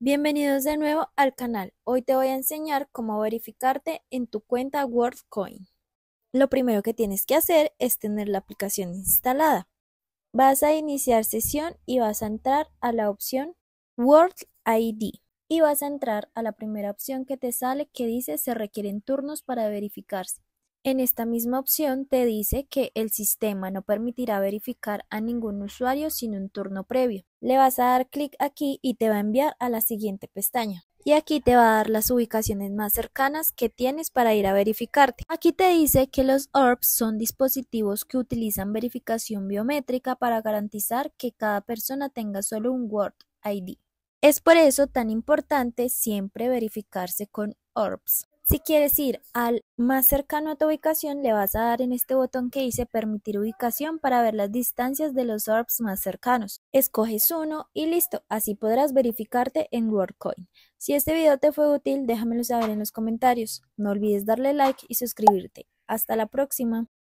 Bienvenidos de nuevo al canal. Hoy te voy a enseñar cómo verificarte en tu cuenta WorldCoin. Lo primero que tienes que hacer es tener la aplicación instalada. Vas a iniciar sesión y vas a entrar a la opción World ID y vas a entrar a la primera opción que te sale que dice se requieren turnos para verificarse. En esta misma opción te dice que el sistema no permitirá verificar a ningún usuario sin un turno previo. Le vas a dar clic aquí y te va a enviar a la siguiente pestaña. Y aquí te va a dar las ubicaciones más cercanas que tienes para ir a verificarte. Aquí te dice que los ORBs son dispositivos que utilizan verificación biométrica para garantizar que cada persona tenga solo un Word ID. Es por eso tan importante siempre verificarse con ORBs. Si quieres ir al más cercano a tu ubicación, le vas a dar en este botón que dice permitir ubicación para ver las distancias de los orbs más cercanos. Escoges uno y listo, así podrás verificarte en WorldCoin. Si este video te fue útil, déjamelo saber en los comentarios. No olvides darle like y suscribirte. Hasta la próxima.